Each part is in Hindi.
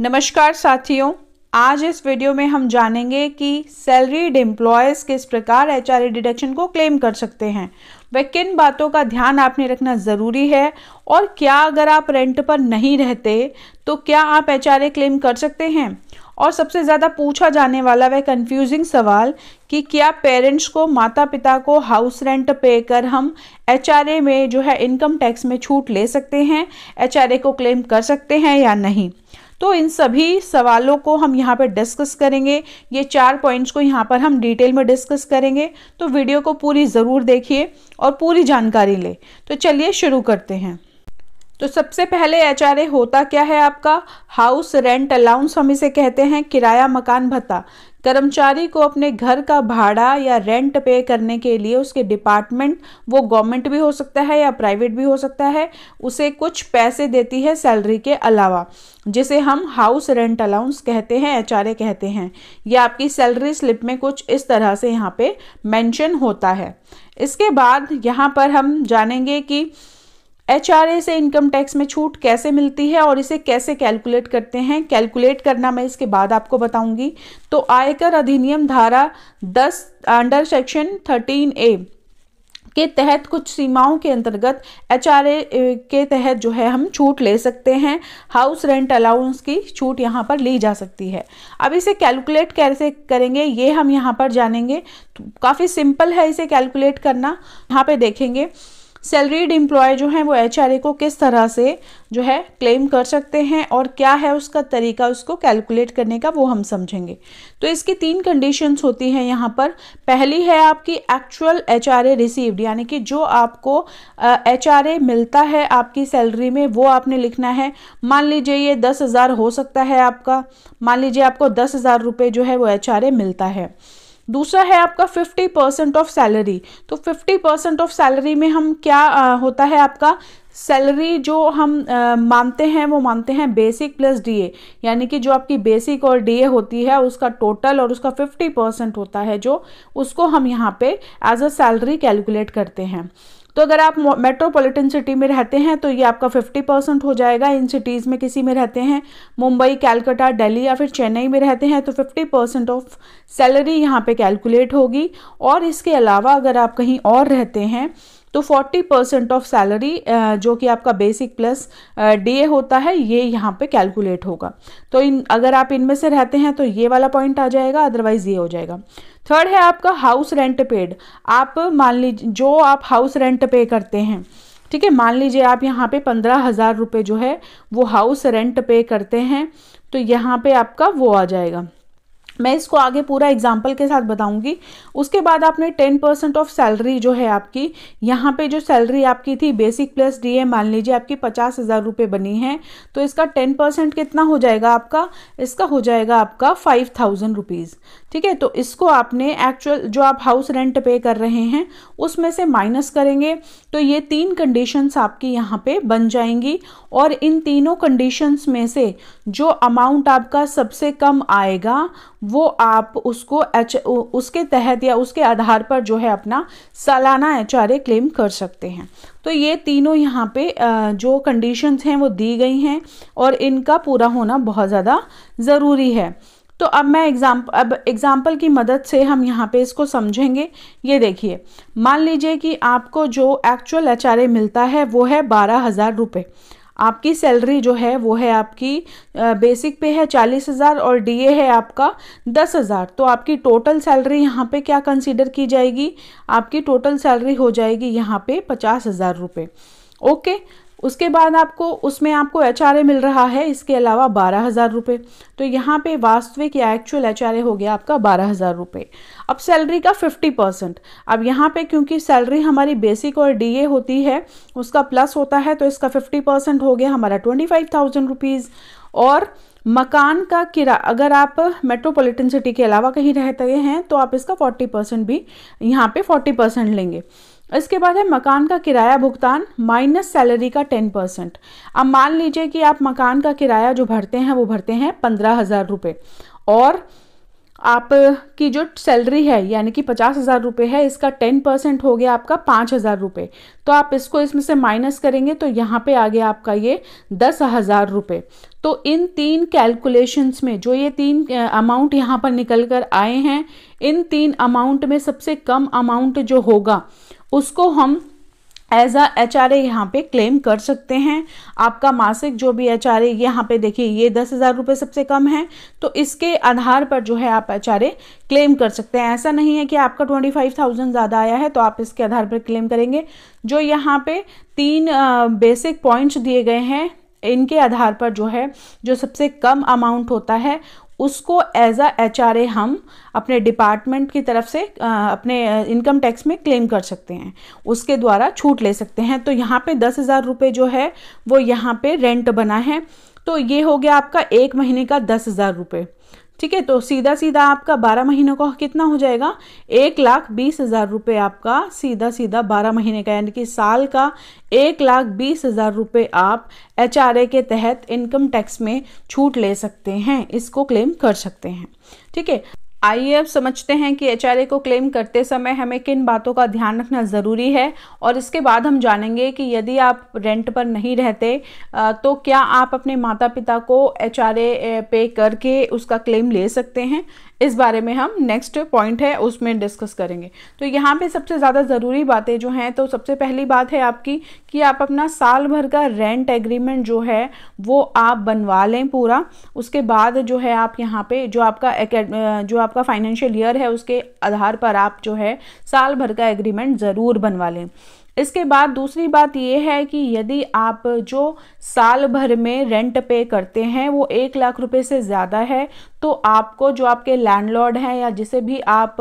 नमस्कार साथियों आज इस वीडियो में हम जानेंगे कि सैलरीड एम्प्लॉयज़ किस प्रकार एच डिडक्शन e को क्लेम कर सकते हैं वह किन बातों का ध्यान आपने रखना ज़रूरी है और क्या अगर आप रेंट पर नहीं रहते तो क्या आप एच क्लेम e कर सकते हैं और सबसे ज़्यादा पूछा जाने वाला वह कंफ्यूजिंग सवाल कि क्या पेरेंट्स को माता पिता को हाउस रेंट पे कर हम एच e में जो है इनकम टैक्स में छूट ले सकते हैं एच को क्लेम कर सकते हैं या नहीं तो इन सभी सवालों को हम यहाँ पर डिस्कस करेंगे ये चार पॉइंट्स को यहाँ पर हम डिटेल में डिस्कस करेंगे तो वीडियो को पूरी ज़रूर देखिए और पूरी जानकारी लें तो चलिए शुरू करते हैं तो सबसे पहले एच होता क्या है आपका हाउस रेंट अलाउंस हम इसे कहते हैं किराया मकान भत्ता कर्मचारी को अपने घर का भाड़ा या रेंट पे करने के लिए उसके डिपार्टमेंट वो गवर्नमेंट भी हो सकता है या प्राइवेट भी हो सकता है उसे कुछ पैसे देती है सैलरी के अलावा जिसे हम हाउस रेंट अलाउंस कहते हैं एच कहते हैं या आपकी सैलरी स्लिप में कुछ इस तरह से यहाँ पे मेंशन होता है इसके बाद यहाँ पर हम जानेंगे कि एच से इनकम टैक्स में छूट कैसे मिलती है और इसे कैसे कैलकुलेट करते हैं कैलकुलेट करना मैं इसके बाद आपको बताऊंगी तो आयकर अधिनियम धारा 10 अंडर सेक्शन 13 ए के तहत कुछ सीमाओं के अंतर्गत एच के तहत जो है हम छूट ले सकते हैं हाउस रेंट अलाउंस की छूट यहाँ पर ली जा सकती है अब इसे कैलकुलेट कैसे करेंगे ये हम यहाँ पर जानेंगे तो काफ़ी सिंपल है इसे कैलकुलेट करना यहाँ पे देखेंगे सैलरीड एम्प्लॉय जो हैं वो एच को किस तरह से जो है क्लेम कर सकते हैं और क्या है उसका तरीका उसको कैलकुलेट करने का वो हम समझेंगे तो इसकी तीन कंडीशंस होती हैं यहाँ पर पहली है आपकी एक्चुअल एच आर रिसीव्ड यानी कि जो आपको एच uh, मिलता है आपकी सैलरी में वो आपने लिखना है मान लीजिए ये दस हज़ार हो सकता है आपका मान लीजिए आपको दस हज़ार रुपये जो है वो एच मिलता है दूसरा है आपका फिफ्टी परसेंट ऑफ सैलरी तो फिफ्टी परसेंट ऑफ सैलरी में हम क्या आ, होता है आपका सैलरी जो हम मानते हैं वो मानते हैं बेसिक प्लस डीए यानी कि जो आपकी बेसिक और डीए होती है उसका टोटल और उसका फिफ्टी परसेंट होता है जो उसको हम यहाँ पे एज अ सैलरी कैलकुलेट करते हैं तो अगर आप मेट्रोपॉलिटन सिटी में रहते हैं तो ये आपका फिफ्टी परसेंट हो जाएगा इन सिटीज़ में किसी में रहते हैं मुंबई कैलकाटा दिल्ली या फिर चेन्नई में रहते हैं तो फिफ्टी परसेंट ऑफ सैलरी यहाँ पे कैलकुलेट होगी और इसके अलावा अगर आप कहीं और रहते हैं तो 40 परसेंट ऑफ सैलरी जो कि आपका बेसिक प्लस डीए होता है ये यहाँ पे कैलकुलेट होगा तो इन अगर आप इनमें से रहते हैं तो ये वाला पॉइंट आ जाएगा अदरवाइज़ ये हो जाएगा थर्ड है आपका हाउस रेंट पेड आप मान लीजिए जो आप हाउस रेंट पे करते हैं ठीक है मान लीजिए आप यहाँ पे पंद्रह हज़ार रुपये जो है वो हाउस रेंट पे करते हैं तो यहाँ पे आपका वो आ जाएगा मैं इसको आगे पूरा एग्जाम्पल के साथ बताऊंगी उसके बाद आपने टेन परसेंट ऑफ सैलरी जो है आपकी यहाँ पे जो सैलरी आपकी थी बेसिक प्लस डीए मान लीजिए आपकी पचास हज़ार रुपये बनी है तो इसका टेन परसेंट कितना हो जाएगा आपका इसका हो जाएगा आपका फाइव थाउजेंड रुपीज़ ठीक है तो इसको आपने एक्चुअल जो आप हाउस रेंट पे कर रहे हैं उसमें से माइनस करेंगे तो ये तीन कंडीशंस आपकी यहाँ पे बन जाएंगी और इन तीनों कंडीशंस में से जो अमाउंट आपका सबसे कम आएगा वो आप उसको एच उसके तहत या उसके आधार पर जो है अपना सालाना एच क्लेम कर सकते हैं तो ये तीनों यहाँ पे जो कंडीशंस हैं वो दी गई हैं और इनका पूरा होना बहुत ज़्यादा ज़रूरी है तो अब मैं एग्जाम अब एग्ज़ाम्पल की मदद से हम यहाँ पे इसको समझेंगे ये देखिए मान लीजिए कि आपको जो एक्चुअल एच मिलता है वो है बारह हज़ार रुपये आपकी सैलरी जो है वो है आपकी बेसिक पे है चालीस हज़ार और डीए है आपका दस हज़ार तो आपकी टोटल सैलरी यहाँ पे क्या कंसीडर की जाएगी आपकी टोटल सैलरी हो जाएगी यहाँ पे पचास हज़ार रुपये ओके उसके बाद आपको उसमें आपको एच मिल रहा है इसके अलावा बारह हज़ार रुपये तो यहाँ पे वास्तविक या एक्चुअल एच हो गया आपका बारह हज़ार रुपये अब सैलरी का फिफ्टी परसेंट अब यहाँ पे क्योंकि सैलरी हमारी बेसिक और डीए होती है उसका प्लस होता है तो इसका फिफ्टी परसेंट हो गया हमारा ट्वेंटी फाइव थाउजेंड रुपीज़ और मकान का किरा अगर आप मेट्रोपोलिटन सिटी के अलावा कहीं रहते हैं तो आप इसका फोर्टी परसेंट भी यहाँ पे फोर्टी परसेंट लेंगे इसके बाद है मकान का किराया भुगतान माइनस सैलरी का टेन परसेंट अब मान लीजिए कि आप मकान का किराया जो भरते हैं वो भरते हैं पंद्रह हज़ार रुपये और आप की जो सैलरी है यानी कि पचास हज़ार रुपये है इसका टेन परसेंट हो गया आपका पाँच हज़ार रुपये तो आप इसको इसमें से माइनस करेंगे तो यहाँ पे आ गया आपका ये दस हज़ार रुपये तो इन तीन कैलकुलेशंस में जो ये तीन अमाउंट यहाँ पर निकल कर आए हैं इन तीन अमाउंट में सबसे कम अमाउंट जो होगा उसको हम एज आ एच आर ए यहाँ पे क्लेम कर सकते हैं आपका मासिक जो भी एच आर ए यहाँ पे देखिए ये दस हज़ार रुपये सबसे कम है तो इसके आधार पर जो है आप एच आर ए क्लेम कर सकते हैं ऐसा नहीं है कि आपका ट्वेंटी फाइव थाउजेंड ज़्यादा आया है तो आप इसके आधार पर क्लेम करेंगे जो यहाँ पे तीन बेसिक पॉइंट्स दिए गए हैं इनके आधार पर जो है जो सबसे कम अमाउंट होता है उसको एज आ एच हम अपने डिपार्टमेंट की तरफ से अपने इनकम टैक्स में क्लेम कर सकते हैं उसके द्वारा छूट ले सकते हैं तो यहाँ पे दस हज़ार रुपये जो है वो यहाँ पे रेंट बना है तो ये हो गया आपका एक महीने का दस हज़ार रुपये ठीक है तो सीधा सीधा आपका बारह महीनों का कितना हो जाएगा एक लाख बीस हज़ार रुपये आपका सीधा सीधा बारह महीने का यानी कि साल का एक लाख बीस हज़ार रुपये आप एच के तहत इनकम टैक्स में छूट ले सकते हैं इसको क्लेम कर सकते हैं ठीक है आइए अब समझते हैं कि एच को क्लेम करते समय हमें किन बातों का ध्यान रखना ज़रूरी है और इसके बाद हम जानेंगे कि यदि आप रेंट पर नहीं रहते तो क्या आप अपने माता पिता को एच पे करके उसका क्लेम ले सकते हैं इस बारे में हम नेक्स्ट पॉइंट है उसमें डिस्कस करेंगे तो यहाँ पे सबसे ज़्यादा ज़रूरी बातें जो हैं तो सबसे पहली बात है आपकी कि आप अपना साल भर का रेंट एग्रीमेंट जो है वो आप बनवा लें पूरा उसके बाद जो है आप यहाँ पे जो आपका जो आपका फाइनेंशियल ईयर है उसके आधार पर आप जो है साल भर का एग्रीमेंट ज़रूर बनवा लें इसके बाद दूसरी बात ये है कि यदि आप जो साल भर में रेंट पे करते हैं वो एक लाख रुपए से ज़्यादा है तो आपको जो आपके लैंडलॉर्ड हैं या जिसे भी आप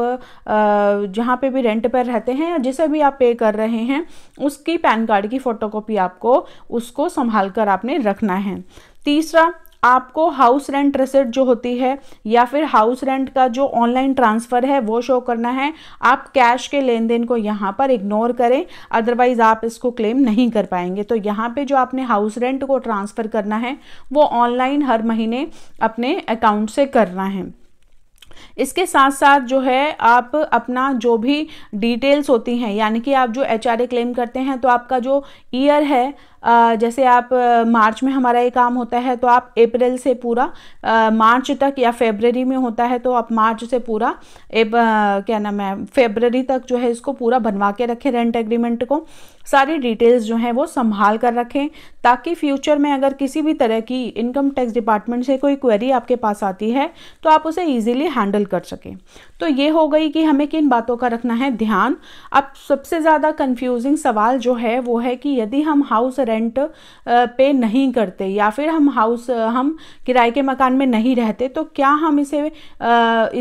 जहाँ पे भी रेंट पर रहते हैं या जिसे भी आप पे कर रहे हैं उसकी पैन कार्ड की फ़ोटोकॉपी आपको उसको संभाल कर आपने रखना है तीसरा आपको हाउस रेंट रिसिप्ट जो होती है या फिर हाउस रेंट का जो ऑनलाइन ट्रांसफ़र है वो शो करना है आप कैश के लेन देन को यहाँ पर इग्नोर करें अदरवाइज़ आप इसको क्लेम नहीं कर पाएंगे तो यहाँ पे जो आपने हाउस रेंट को ट्रांसफ़र करना है वो ऑनलाइन हर महीने अपने अकाउंट से करना है इसके साथ साथ जो है आप अपना जो भी डिटेल्स होती हैं यानी कि आप जो एच क्लेम करते हैं तो आपका जो ईयर है जैसे आप मार्च में हमारा ये काम होता है तो आप अप्रैल से पूरा मार्च तक या फेबररी में होता है तो आप मार्च से पूरा एप, क्या नाम है फेबररी तक जो है इसको पूरा बनवा के रखें रेंट एग्रीमेंट को सारी डिटेल्स जो हैं वो संभाल कर रखें ताकि फ्यूचर में अगर किसी भी तरह की इनकम टैक्स डिपार्टमेंट से कोई क्वेरी आपके पास आती है तो आप उसे ईजिली हैंडल कर सकें तो ये हो गई कि हमें किन बातों का रखना है ध्यान अब सबसे ज़्यादा कंफ्यूजिंग सवाल जो है वो है कि यदि हम हाउस रेंट पे नहीं करते या फिर हम हाउस हम किराए के मकान में नहीं रहते तो क्या हम इसे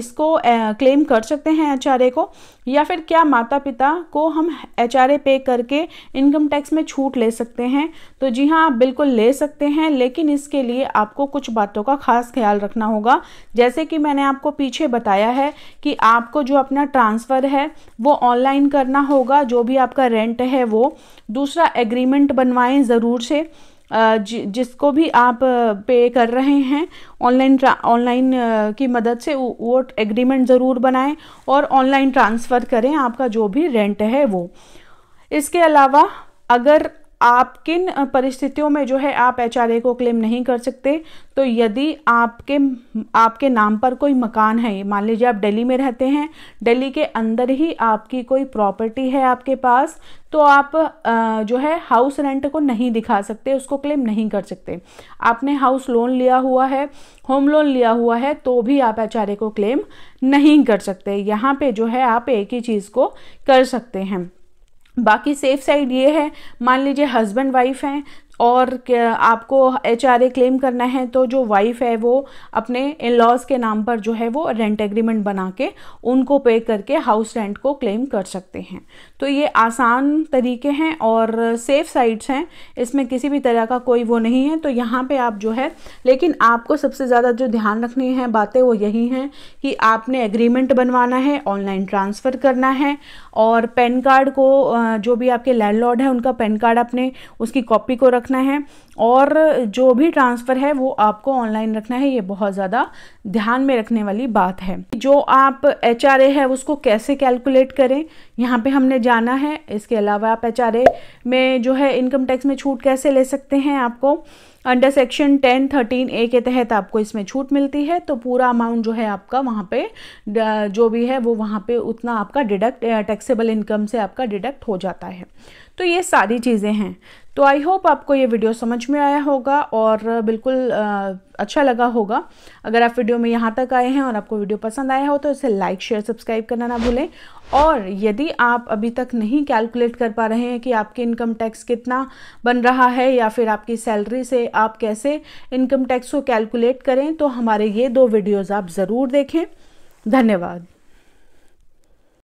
इसको क्लेम कर सकते हैं आचार्य को या फिर क्या माता पिता को हम एच पे करके इनकम टैक्स में छूट ले सकते हैं तो जी हाँ आप बिल्कुल ले सकते हैं लेकिन इसके लिए आपको कुछ बातों का खास ख्याल रखना होगा जैसे कि मैंने आपको पीछे बताया है कि आपको जो अपना ट्रांसफ़र है वो ऑनलाइन करना होगा जो भी आपका रेंट है वो दूसरा एग्रीमेंट बनवाएं ज़रूर से जि, जिसको भी आप पे कर रहे हैं ऑनलाइन ऑनलाइन की मदद से वो एग्रीमेंट ज़रूर बनाएं और ऑनलाइन ट्रांसफ़र करें आपका जो भी रेंट है वो इसके अलावा अगर आप किन परिस्थितियों में जो है आप एच को क्लेम नहीं कर सकते तो यदि आपके आपके नाम पर कोई मकान है मान लीजिए आप दिल्ली में रहते हैं दिल्ली के अंदर ही आपकी कोई प्रॉपर्टी है आपके पास तो आप जो है हाउस रेंट को नहीं दिखा सकते उसको क्लेम नहीं कर सकते आपने हाउस लोन लिया हुआ है होम लोन लिया हुआ है तो भी आप एच को क्लेम नहीं कर सकते यहाँ पे जो है आप एक ही चीज़ को कर सकते हैं बाकी सेफ साइड ये है मान लीजिए हस्बैंड वाइफ हैं और आपको एच क्लेम करना है तो जो वाइफ़ है वो अपने इन लॉज के नाम पर जो है वो रेंट एग्रीमेंट बना के उनको पे करके हाउस रेंट को क्लेम कर सकते हैं तो ये आसान तरीके हैं और सेफ साइट्स हैं इसमें किसी भी तरह का कोई वो नहीं है तो यहाँ पे आप जो है लेकिन आपको सबसे ज़्यादा जो ध्यान रखनी है बातें वो यही हैं कि आपने एग्रीमेंट बनवाना है ऑनलाइन ट्रांसफ़र करना है और पेन कार्ड को जो भी आपके लैंड है उनका पेन कार्ड आपने उसकी कॉपी को रख रखना है और जो भी ट्रांसफ़र है वो आपको ऑनलाइन रखना है ये बहुत ज़्यादा ध्यान में रखने वाली बात है जो आप एच है उसको कैसे कैलकुलेट करें यहाँ पे हमने जाना है इसके अलावा आप एच में जो है इनकम टैक्स में छूट कैसे ले सकते हैं आपको under section ten thirteen A के तहत आपको इसमें छूट मिलती है तो पूरा अमाउंट जो है आपका वहाँ पे जो भी है वो वहाँ पे उतना आपका डिडक्ट टैक्सेबल इनकम से आपका डिडक्ट हो जाता है तो ये सारी चीज़ें हैं तो आई होप आपको ये वीडियो समझ में आया होगा और बिल्कुल अच्छा लगा होगा अगर आप वीडियो में यहाँ तक आए हैं और आपको वीडियो पसंद आया हो तो इसे लाइक शेयर सब्सक्राइब करना ना भूलें और यदि आप अभी तक नहीं कैलकुलेट कर पा रहे हैं कि आपके इनकम टैक्स कितना बन रहा है या फिर आपकी सैलरी से आप कैसे इनकम टैक्स को कैलकुलेट करें तो हमारे ये दो वीडियोज़ आप ज़रूर देखें धन्यवाद